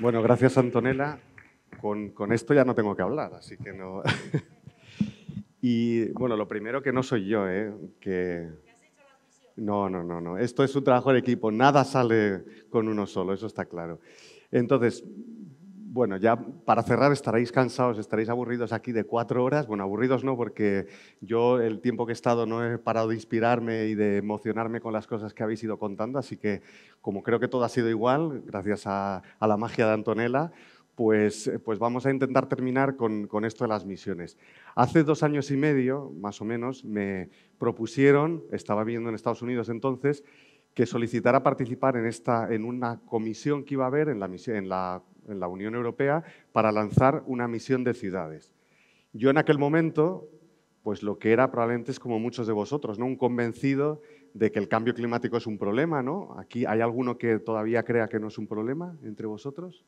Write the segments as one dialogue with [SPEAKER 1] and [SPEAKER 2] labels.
[SPEAKER 1] Bueno, gracias Antonella. Con, esto ya no tengo que hablar, así que no. y bueno, lo primero que no soy yo, ¿eh? Que... No, no, no, no. Esto es un trabajo de equipo. Nada sale con uno solo, eso está claro. Entonces, bueno, ya para cerrar estaréis cansados, estaréis aburridos aquí de cuatro horas. Bueno, aburridos no, porque yo el tiempo que he estado no he parado de inspirarme y de emocionarme con las cosas que habéis ido contando, así que como creo que todo ha sido igual, gracias a, la magia de Antonella, pues, pues vamos a intentar terminar con, esto de las misiones. Hace dos años y medio, más o menos, me propusieron, estaba viviendo en Estados Unidos entonces, que solicitara participar en, esta, en una comisión que iba a haber en la, en la en la Unión Europea, para lanzar una misión de ciudades. Yo en aquel momento, pues lo que era probablemente es como muchos de vosotros, ¿no? un convencido de que el cambio climático es un problema, ¿no? Aquí hay alguno que todavía crea que no es un problema entre vosotros.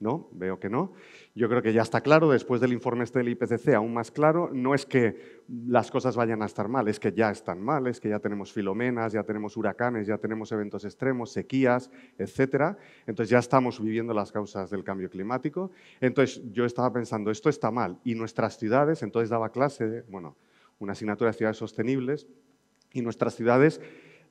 [SPEAKER 1] No, veo que no. Yo creo que ya está claro, después del informe este del IPCC, aún más claro, no es que las cosas vayan a estar mal, es que ya están mal, es que ya tenemos filomenas, ya tenemos huracanes, ya tenemos eventos extremos, sequías, etc. Entonces ya estamos viviendo las causas del cambio climático. Entonces yo estaba pensando, esto está mal. Y nuestras ciudades, entonces daba clase, de, bueno, una asignatura de ciudades sostenibles, y nuestras ciudades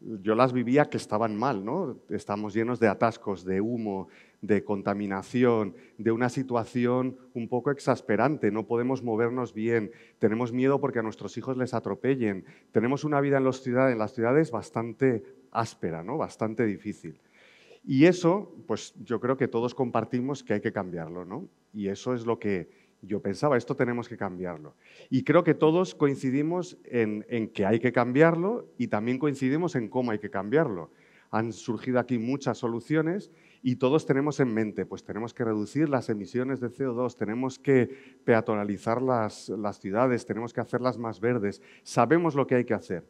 [SPEAKER 1] yo las vivía que estaban mal, ¿no? Estamos llenos de atascos, de humo, de contaminación, de una situación un poco exasperante, no podemos movernos bien, tenemos miedo porque a nuestros hijos les atropellen, tenemos una vida en, las ciudades bastante áspera, ¿no? Bastante difícil. Y eso, pues yo creo que todos compartimos que hay que cambiarlo, ¿no? Y eso es lo que yo pensaba, esto tenemos que cambiarlo. Y creo que todos coincidimos en, que hay que cambiarlo y también coincidimos en cómo hay que cambiarlo. Han surgido aquí muchas soluciones y todos tenemos en mente, pues tenemos que reducir las emisiones de CO2, tenemos que peatonalizar las, las ciudades, tenemos que hacerlas más verdes, sabemos lo que hay que hacer.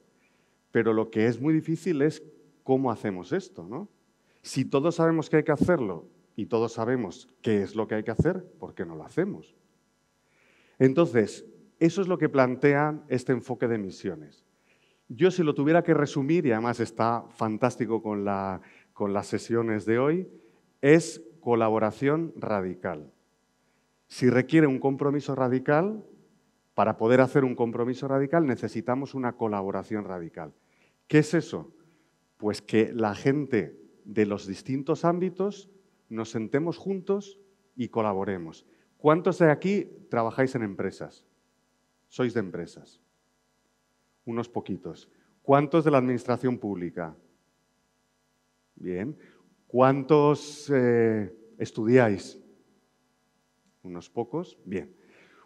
[SPEAKER 1] Pero lo que es muy difícil es cómo hacemos esto, ¿no? Si todos sabemos que hay que hacerlo y todos sabemos qué es lo que hay que hacer, ¿por qué no lo hacemos? Entonces, eso es lo que plantea este enfoque de misiones. Yo si lo tuviera que resumir, y además está fantástico con, con las sesiones de hoy, es colaboración radical. Si requiere un compromiso radical, para poder hacer un compromiso radical necesitamos una colaboración radical. ¿Qué es eso? Pues que la gente de los distintos ámbitos nos sentemos juntos y colaboremos. ¿Cuántos de aquí trabajáis en empresas? Sois de empresas. Unos poquitos. ¿Cuántos de la administración pública? Bien. ¿Cuántos eh, estudiáis? Unos pocos. Bien.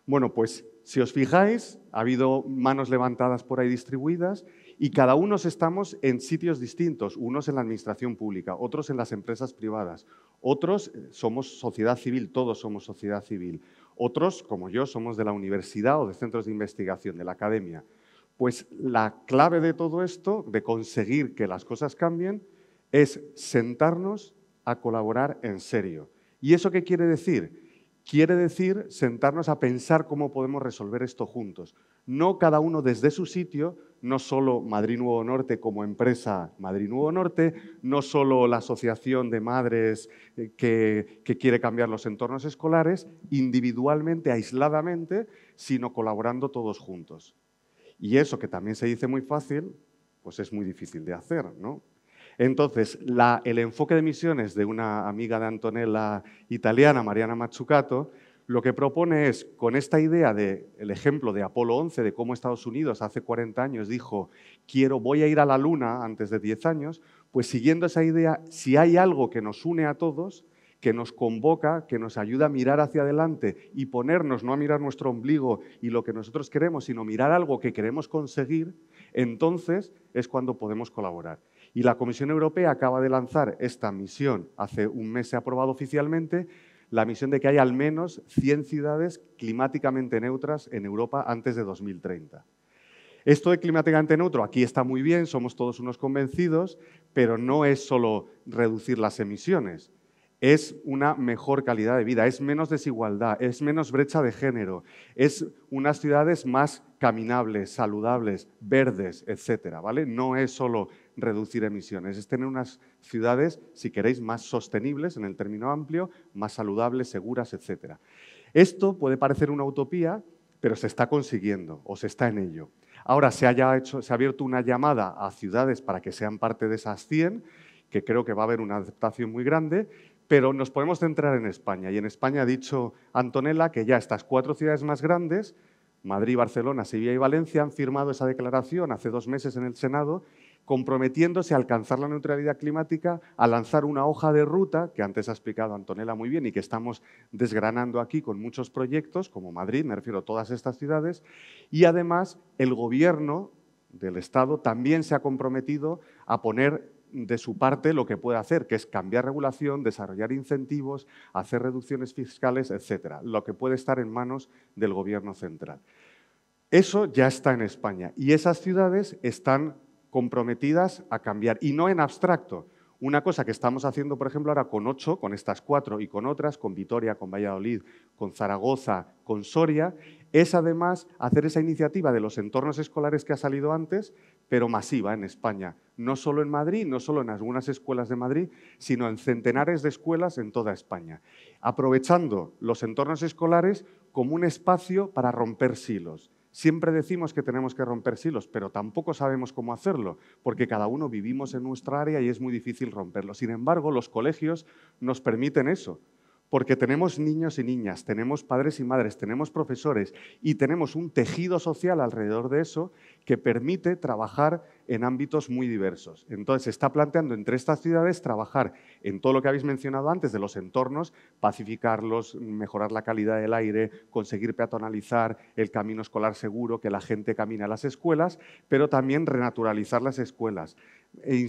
[SPEAKER 1] Bueno, pues si os fijáis, ha habido manos levantadas por ahí distribuidas y cada uno estamos en sitios distintos, unos en la administración pública, otros en las empresas privadas, otros eh, somos sociedad civil, todos somos sociedad civil. Otros, como yo, somos de la universidad o de centros de investigación, de la academia. Pues la clave de todo esto, de conseguir que las cosas cambien, es sentarnos a colaborar en serio. ¿Y eso qué quiere decir? Quiere decir sentarnos a pensar cómo podemos resolver esto juntos. No cada uno desde su sitio, no solo Madrid Nuevo Norte como empresa Madrid Nuevo Norte, no solo la asociación de madres eh, que, quiere cambiar los entornos escolares, individualmente, aisladamente, sino colaborando todos juntos. Y eso que también se dice muy fácil, pues es muy difícil de hacer, ¿no? Entonces, el enfoque de misiones de una amiga de Antonella italiana, Mariana Machucato lo que propone es, con esta idea del ejemplo de Apolo 11, de cómo Estados Unidos hace 40 años dijo, quiero, voy a ir a la Luna antes de 10 años, pues siguiendo esa idea, si hay algo que nos une a todos, que nos convoca, que nos ayuda a mirar hacia adelante y ponernos, no a mirar nuestro ombligo y lo que nosotros queremos, sino mirar algo que queremos conseguir, entonces es cuando podemos colaborar. Y la Comisión Europea acaba de lanzar esta misión, hace un mes se ha aprobado oficialmente, la misión de que haya al menos 100 ciudades climáticamente neutras en Europa antes de 2030. Esto de climáticamente neutro aquí está muy bien, somos todos unos convencidos, pero no es solo reducir las emisiones, es una mejor calidad de vida, es menos desigualdad, es menos brecha de género, es unas ciudades más caminables, saludables, verdes, etcétera, ¿vale? No es solo reducir emisiones, es tener unas ciudades, si queréis, más sostenibles en el término amplio, más saludables, seguras, etc. Esto puede parecer una utopía, pero se está consiguiendo o se está en ello. Ahora se, se ha abierto una llamada a ciudades para que sean parte de esas 100, que creo que va a haber una aceptación muy grande, pero nos podemos centrar en España. Y en España ha dicho Antonella que ya estas cuatro ciudades más grandes, Madrid, Barcelona, Sevilla y Valencia, han firmado esa declaración hace dos meses en el Senado comprometiéndose a alcanzar la neutralidad climática, a lanzar una hoja de ruta, que antes ha explicado Antonella muy bien y que estamos desgranando aquí con muchos proyectos, como Madrid, me refiero a todas estas ciudades, y además el gobierno del Estado también se ha comprometido a poner de su parte lo que puede hacer, que es cambiar regulación, desarrollar incentivos, hacer reducciones fiscales, etcétera, lo que puede estar en manos del gobierno central. Eso ya está en España y esas ciudades están comprometidas a cambiar y no en abstracto. Una cosa que estamos haciendo, por ejemplo, ahora con ocho, con estas cuatro y con otras, con Vitoria, con Valladolid, con Zaragoza, con Soria, es además hacer esa iniciativa de los entornos escolares que ha salido antes, pero masiva en España. No solo en Madrid, no solo en algunas escuelas de Madrid, sino en centenares de escuelas en toda España. Aprovechando los entornos escolares como un espacio para romper silos Siempre decimos que tenemos que romper silos, pero tampoco sabemos cómo hacerlo, porque cada uno vivimos en nuestra área y es muy difícil romperlo. Sin embargo, los colegios nos permiten eso porque tenemos niños y niñas, tenemos padres y madres, tenemos profesores y tenemos un tejido social alrededor de eso que permite trabajar en ámbitos muy diversos. Entonces, se está planteando entre estas ciudades trabajar en todo lo que habéis mencionado antes de los entornos, pacificarlos, mejorar la calidad del aire, conseguir peatonalizar el camino escolar seguro, que la gente camine a las escuelas, pero también renaturalizar las escuelas e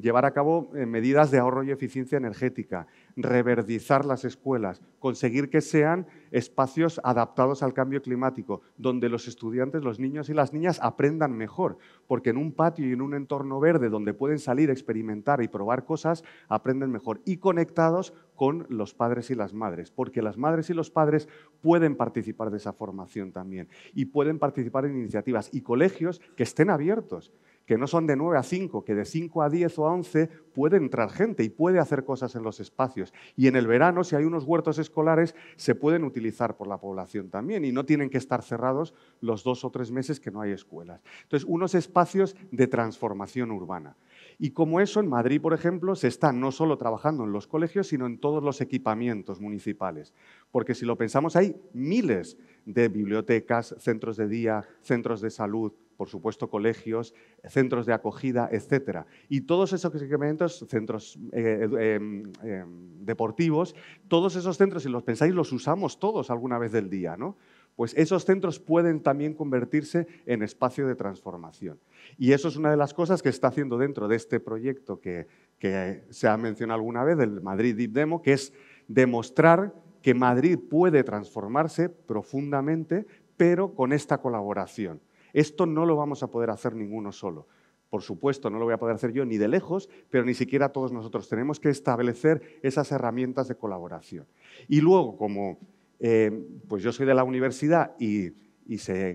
[SPEAKER 1] llevar a cabo eh, medidas de ahorro y eficiencia energética, reverdizar las escuelas, conseguir que sean espacios adaptados al cambio climático, donde los estudiantes, los niños y las niñas aprendan mejor, porque en un patio y en un entorno verde donde pueden salir, experimentar y probar cosas, aprenden mejor y conectados con los padres y las madres, porque las madres y los padres pueden participar de esa formación también y pueden participar en iniciativas y colegios que estén abiertos que no son de 9 a 5, que de 5 a 10 o a 11 puede entrar gente y puede hacer cosas en los espacios. Y en el verano, si hay unos huertos escolares, se pueden utilizar por la población también y no tienen que estar cerrados los dos o tres meses que no hay escuelas. Entonces, unos espacios de transformación urbana. Y como eso, en Madrid, por ejemplo, se está no solo trabajando en los colegios, sino en todos los equipamientos municipales. Porque si lo pensamos, hay miles de bibliotecas, centros de día, centros de salud, por supuesto colegios, centros de acogida, etcétera. Y todos esos incrementos centros eh, eh, em, em, deportivos, todos esos centros, si los pensáis, los usamos todos alguna vez del día, ¿no? Pues esos centros pueden también convertirse en espacio de transformación. Y eso es una de las cosas que está haciendo dentro de este proyecto que, que se ha mencionado alguna vez, del Madrid Deep Demo, que es demostrar que Madrid puede transformarse profundamente, pero con esta colaboración. Esto no lo vamos a poder hacer ninguno solo. Por supuesto, no lo voy a poder hacer yo ni de lejos, pero ni siquiera todos nosotros. Tenemos que establecer esas herramientas de colaboración. Y luego, como eh, pues yo soy de la universidad y,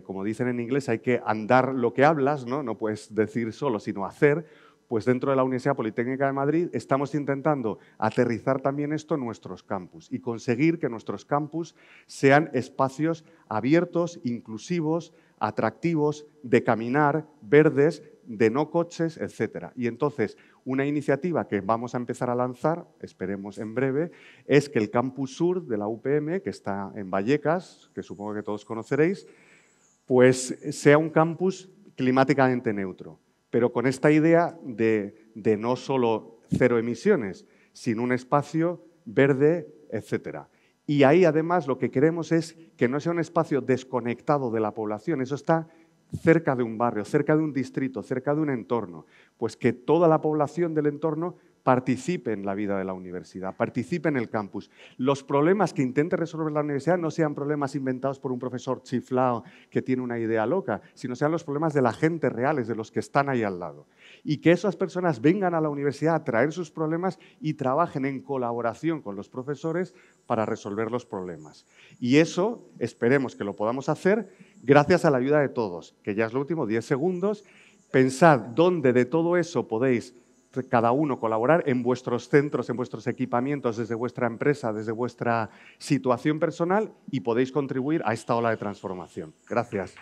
[SPEAKER 1] como dicen en inglés, hay que andar lo que hablas, ¿no? no puedes decir solo, sino hacer, pues dentro de la Universidad Politécnica de Madrid estamos intentando aterrizar también esto en nuestros campus y conseguir que nuestros campus sean espacios abiertos, inclusivos, atractivos, de caminar, verdes, de no coches, etc. Y entonces, una iniciativa que vamos a empezar a lanzar, esperemos en breve, es que el campus sur de la UPM, que está en Vallecas, que supongo que todos conoceréis, pues sea un campus climáticamente neutro, pero con esta idea de, de no solo cero emisiones, sino un espacio verde, etcétera. Y ahí además lo que queremos es que no sea un espacio desconectado de la población, eso está cerca de un barrio, cerca de un distrito, cerca de un entorno, pues que toda la población del entorno participe en la vida de la universidad, participe en el campus. Los problemas que intente resolver la universidad no sean problemas inventados por un profesor chiflado que tiene una idea loca, sino sean los problemas de la gente reales, de los que están ahí al lado. Y que esas personas vengan a la universidad a traer sus problemas y trabajen en colaboración con los profesores para resolver los problemas. Y eso esperemos que lo podamos hacer gracias a la ayuda de todos, que ya es lo último, 10 segundos. Pensad dónde de todo eso podéis cada uno colaborar en vuestros centros, en vuestros equipamientos, desde vuestra empresa, desde vuestra situación personal y podéis contribuir a esta ola de transformación. Gracias.